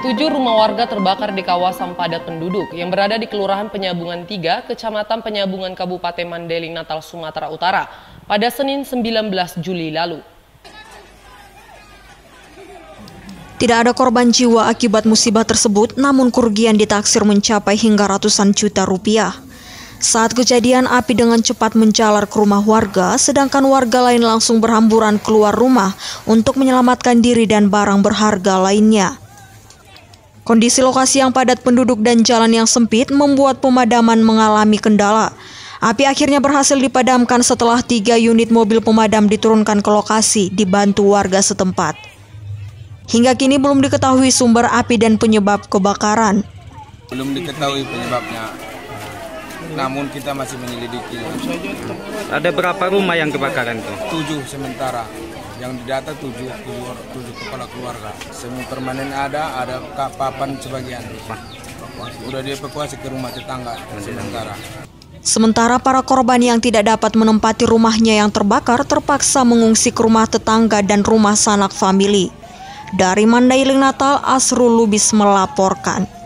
Tujuh rumah warga terbakar di kawasan padat penduduk yang berada di Kelurahan Penyabungan 3, Kecamatan Penyabungan Kabupaten Mandailing, Natal, Sumatera Utara pada Senin 19 Juli lalu. Tidak ada korban jiwa akibat musibah tersebut, namun kerugian ditaksir mencapai hingga ratusan juta rupiah. Saat kejadian, api dengan cepat menjalar ke rumah warga, sedangkan warga lain langsung berhamburan keluar rumah untuk menyelamatkan diri dan barang berharga lainnya. Kondisi lokasi yang padat penduduk dan jalan yang sempit membuat pemadaman mengalami kendala. Api akhirnya berhasil dipadamkan setelah tiga unit mobil pemadam diturunkan ke lokasi dibantu warga setempat. Hingga kini belum diketahui sumber api dan penyebab kebakaran. Belum diketahui penyebabnya namun kita masih menyelidiki. Ada berapa rumah yang kebakaran itu? Tujuh sementara. Yang didata tujuh, tujuh, tujuh kepala keluarga. Semi permanen ada, ada papan sebagian. Sudah dievakuasi ke rumah tetangga sementara. Sementara para korban yang tidak dapat menempati rumahnya yang terbakar terpaksa mengungsi ke rumah tetangga dan rumah sanak famili. Dari Mandailing Natal, Asrul Lubis melaporkan.